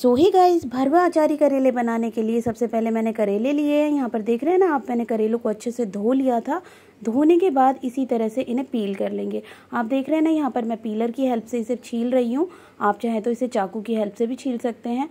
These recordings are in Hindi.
सो ही गाइस भरवा अचारी करेले बनाने के लिए सबसे पहले मैंने करेले लिए हैं यहाँ पर देख रहे हैं ना आप मैंने करेलों को अच्छे से धो लिया था धोने के बाद इसी तरह से इन्हें पील कर लेंगे आप देख रहे हैं ना यहाँ पर मैं पीलर की हेल्प से इसे छील रही हूँ आप चाहें तो इसे चाकू की हेल्प से भी छील सकते हैं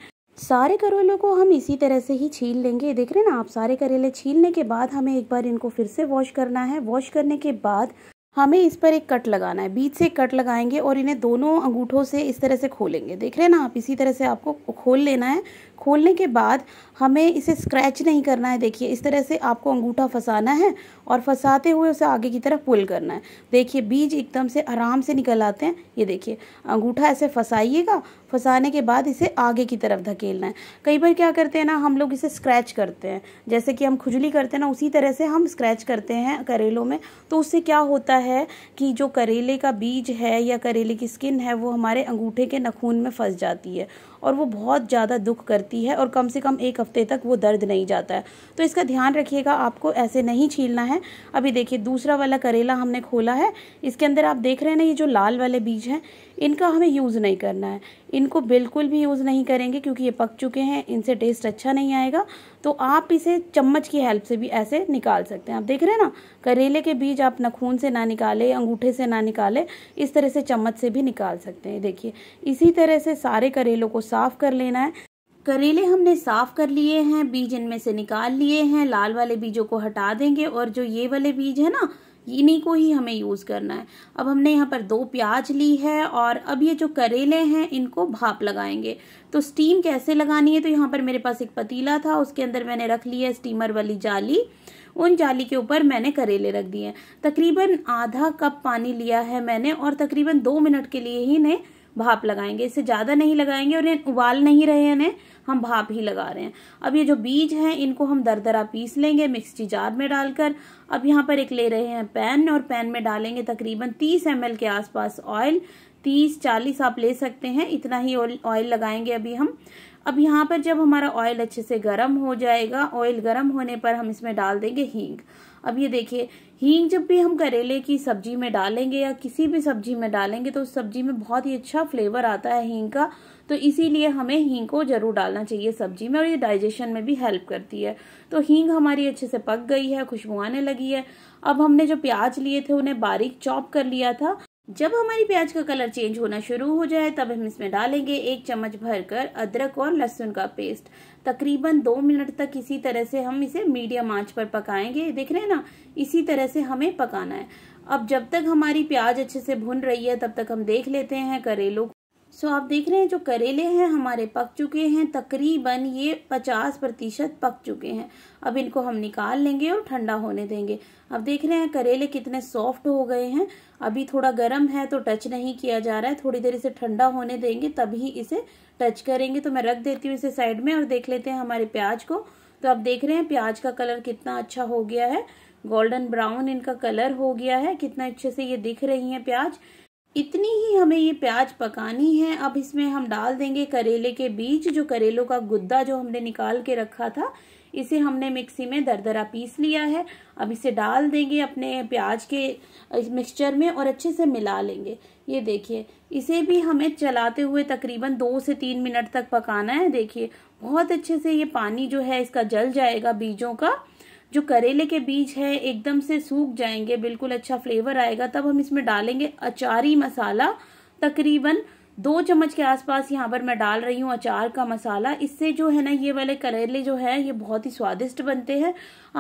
सारे करेलों को हम इसी तरह से ही छील लेंगे देख रहे हैं ना आप सारे करेले छीलने के बाद हमें एक बार इनको फिर से वॉश करना है वॉश करने के बाद हमें इस पर एक कट लगाना है बीच से कट लगाएंगे और इन्हें दोनों अंगूठों से इस तरह से खोलेंगे देख रहे हैं ना आप इसी तरह से आपको खोल लेना है खोलने के बाद हमें इसे स्क्रैच नहीं करना है देखिए इस तरह से आपको अंगूठा फंसाना है और फंसाते हुए उसे आगे की तरफ पुल करना है देखिए बीज एकदम से आराम से निकल आते हैं ये देखिए अंगूठा ऐसे फंसाइएगा फंसाने के बाद इसे आगे की तरफ धकेलना है कई बार क्या करते हैं ना हम लोग इसे स्क्रैच करते हैं जैसे कि हम खुजली करते हैं ना उसी तरह से हम स्क्रैच करते हैं करेलों में तो उससे क्या होता है कि जो करेले का बीज है या करेले की स्किन है वो हमारे अंगूठे के नखून में फंस जाती है और वो बहुत ज़्यादा दुख करती है और कम से कम एक हफ्ते तक वो दर्द नहीं जाता है तो इसका ध्यान रखिएगा आपको ऐसे नहीं छीलना है अभी देखिए दूसरा वाला करेला हमने खोला है इसके अंदर आप देख रहे हैं ना ये जो लाल वाले बीज हैं इनका हमें यूज़ नहीं करना है इनको बिल्कुल भी यूज़ नहीं करेंगे क्योंकि ये पक चुके हैं इनसे टेस्ट अच्छा नहीं आएगा तो आप इसे चम्मच की हेल्प से भी ऐसे निकाल सकते हैं आप देख रहे हैं ना करेले के बीज आप नखून से ना निकाले अंगूठे से ना निकाले इस तरह से चम्मच से भी निकाल सकते हैं देखिए इसी तरह से सारे करेलों को साफ कर लेना है करेले हमने साफ कर लिए हैं बीज इनमें से निकाल लिए हैं लाल वाले बीजों को हटा देंगे और जो ये वाले बीज है ना इन्हीं को ही हमें यूज़ करना है अब हमने यहाँ पर दो प्याज ली है और अब ये जो करेले हैं इनको भाप लगाएंगे तो स्टीम कैसे लगानी है तो यहाँ पर मेरे पास एक पतीला था उसके अंदर मैंने रख लिया है स्टीमर वाली जाली उन जाली के ऊपर मैंने करेले रख दिए तकरीबन आधा कप पानी लिया है मैंने और तकरीबन दो मिनट के लिए ही इन्हें भाप लगाएंगे इससे ज़्यादा नहीं लगाएंगे और इन्हें उबाल नहीं रहे हैं इन्हें हम भाप ही लगा रहे हैं अब ये जो बीज हैं इनको हम दरदरा पीस लेंगे मिक्सी जार में डालकर अब यहाँ पर एक ले रहे हैं पैन और पैन में डालेंगे तकरीबन तीस एम के आसपास ऑयल तीस चालीस आप ले सकते हैं इतना ही ऑयल लगाएंगे अभी हम अब यहाँ पर जब हमारा ऑयल अच्छे से गर्म हो जाएगा ऑयल गर्म होने पर हम इसमें डाल देंगे हींग अब ये देखिए हींग जब भी हम करेले की सब्जी में डालेंगे या किसी भी सब्जी में डालेंगे तो उस सब्जी में बहुत ही अच्छा फ्लेवर आता है हींग का तो इसीलिए हमें हींग को जरूर डालना चाहिए सब्जी में और ये डाइजेशन में भी हेल्प करती है तो हींग हमारी अच्छे से पक गई है खुशबू आने लगी है अब हमने जो प्याज लिए थे उन्हें बारीक चॉप कर लिया था जब हमारी प्याज का कलर चेंज होना शुरू हो जाए तब हम इसमें डालेंगे एक चम्मच भरकर अदरक और लहसुन का पेस्ट तकरीबन दो मिनट तक इसी तरह से हम इसे मीडियम आंच पर पकाएंगे देख रहे हैं ना इसी तरह से हमें पकाना है अब जब तक हमारी प्याज अच्छे से भुन रही है तब तक हम देख लेते हैं करेलों सो आप देख रहे हैं जो करेले हैं हमारे पक चुके हैं तकरीबन ये पचास प्रतिशत पक चुके हैं अब इनको हम निकाल लेंगे और ठंडा होने देंगे अब देख रहे हैं करेले कितने सॉफ्ट हो गए हैं अभी थोड़ा गर्म है तो टच नहीं किया जा रहा है थोड़ी देर इसे ठंडा होने देंगे तभी इसे टच करेंगे तो मैं रख देती हूँ इसे साइड में और देख लेते हैं हमारे प्याज को तो आप देख रहे हैं प्याज का कलर कितना अच्छा हो गया है गोल्डन ब्राउन इनका कलर हो गया है कितना अच्छे से ये दिख रही है प्याज इतनी ही हमें ये प्याज पकानी है अब इसमें हम डाल देंगे करेले के बीज जो करेलों का गुद्दा जो हमने निकाल के रखा था इसे हमने मिक्सी में दरदरा पीस लिया है अब इसे डाल देंगे अपने प्याज के मिक्सचर में और अच्छे से मिला लेंगे ये देखिए इसे भी हमें चलाते हुए तकरीबन दो से तीन मिनट तक पकाना है देखिए बहुत अच्छे से ये पानी जो है इसका जल जाएगा बीजों का जो करेले के बीज है एकदम से सूख जाएंगे बिल्कुल अच्छा फ्लेवर आएगा तब हम इसमें डालेंगे अचारी मसाला तकरीबन दो चम्मच के आसपास यहाँ पर मैं डाल रही हूँ अचार का मसाला इससे जो है ना ये वाले करेले जो है ये बहुत ही स्वादिष्ट बनते हैं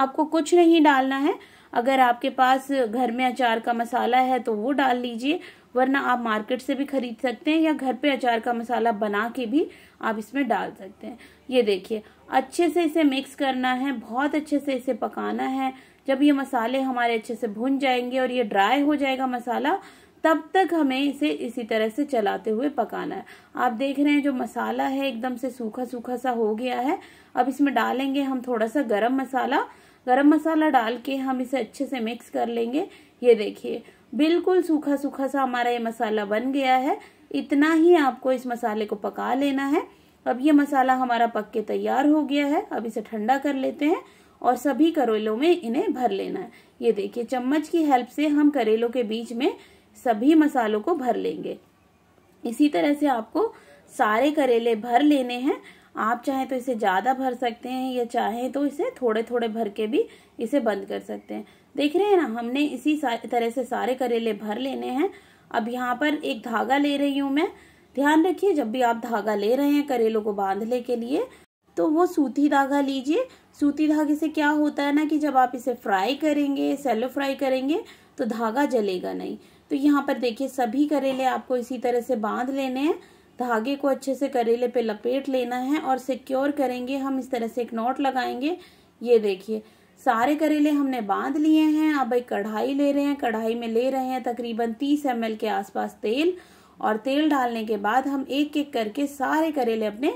आपको कुछ नहीं डालना है अगर आपके पास घर में अचार का मसाला है तो वो डाल लीजिए वरना आप मार्केट से भी खरीद सकते हैं या घर पे अचार का मसाला बना के भी आप इसमें डाल सकते हैं ये देखिए अच्छे से इसे मिक्स करना है बहुत अच्छे से इसे पकाना है जब ये मसाले हमारे अच्छे से भुन जाएंगे और ये ड्राई हो जाएगा मसाला तब तक हमें इसे इसी तरह से चलाते हुए पकाना है आप देख रहे हैं जो मसाला है एकदम से सूखा सूखा सा हो गया है अब इसमें डालेंगे हम थोड़ा सा गरम मसाला गरम मसाला डाल के हम इसे अच्छे से मिक्स कर लेंगे ये देखिए बिल्कुल सूखा सूखा सा हमारा ये मसाला बन गया है इतना ही आपको इस मसाले को पका लेना है अब ये मसाला हमारा पक के तैयार हो गया है अब इसे ठंडा कर लेते हैं और सभी करेलों में इन्हें भर लेना है ये देखिए चम्मच की हेल्प से हम करेलों के बीच में सभी मसालों को भर लेंगे इसी तरह से आपको सारे करेले भर लेने हैं आप चाहें तो इसे ज़्यादा भर सकते हैं या चाहें तो इसे थोड़े थोड़े भर के भी इसे बंद कर सकते हैं देख रहे हैं ना हमने इसी तरह से सारे करेले भर लेने हैं अब यहाँ पर एक धागा ले रही हूँ मैं ध्यान रखिए जब भी आप धागा ले रहे हैं करेलों को बांधने के लिए तो वो सूती धागा लीजिए सूती धागे से क्या होता है ना कि जब आप इसे फ्राई करेंगे सेलो फ्राई करेंगे तो धागा जलेगा नहीं तो यहाँ पर देखिए सभी करेले आपको इसी तरह से बांध लेने हैं धागे को अच्छे से करेले पे लपेट लेना है और सिक्योर करेंगे हम इस तरह से एक नॉट लगाएंगे ये देखिए सारे करेले हमने बांध लिए हैं अब एक कढ़ाई ले रहे हैं कढ़ाई में ले रहे हैं तकरीबन तीस एम के आसपास तेल और तेल डालने के बाद हम एक एक करके सारे करेले अपने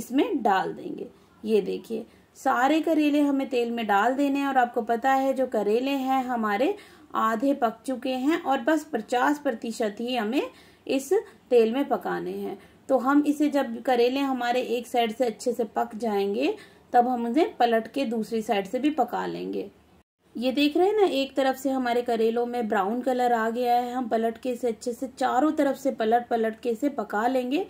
इसमें डाल देंगे ये देखिए सारे करेले हमें तेल में डाल देने हैं और आपको पता है जो करेले हैं हमारे आधे पक चुके हैं और बस पचास प्रतिशत ही हमें इस तेल में पकाने हैं तो हम इसे जब करेले हमारे एक साइड से अच्छे से पक जाएंगे तब हम उसे पलट के दूसरी साइड से भी पका लेंगे ये देख रहे हैं ना एक तरफ से हमारे करेलों में ब्राउन कलर आ गया है हम पलट के इसे अच्छे से चारों तरफ से पलट पलट के इसे पका लेंगे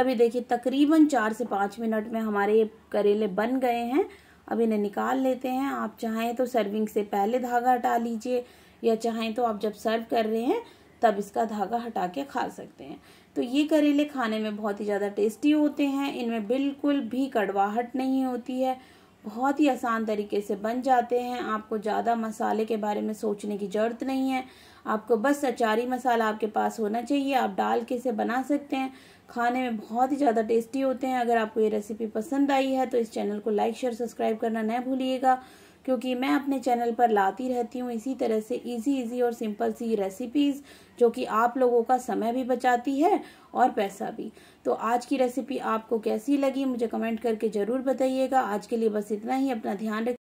अभी देखिए तकरीबन चार से पाँच मिनट में हमारे ये करेले बन गए हैं अब इन्हें निकाल लेते हैं आप चाहें तो सर्विंग से पहले धागा हटा लीजिए या चाहें तो आप जब सर्व कर रहे हैं तब इसका धागा हटा के खा सकते हैं तो ये करेले खाने में बहुत ही ज़्यादा टेस्टी होते हैं इनमें बिल्कुल भी कड़वाहट नहीं होती है बहुत ही आसान तरीके से बन जाते हैं आपको ज़्यादा मसाले के बारे में सोचने की ज़रूरत नहीं है आपको बस अचारी मसाला आपके पास होना चाहिए आप डाल के इसे बना सकते हैं खाने में बहुत ही ज़्यादा टेस्टी होते हैं अगर आपको ये रेसिपी पसंद आई है तो इस चैनल को लाइक शेयर सब्सक्राइब करना न भूलिएगा क्योंकि मैं अपने चैनल पर लाती रहती हूँ इसी तरह से इजी इजी और सिंपल सी रेसिपीज़ जो कि आप लोगों का समय भी बचाती है और पैसा भी तो आज की रेसिपी आपको कैसी लगी मुझे कमेंट करके ज़रूर बताइएगा आज के लिए बस इतना ही अपना ध्यान रख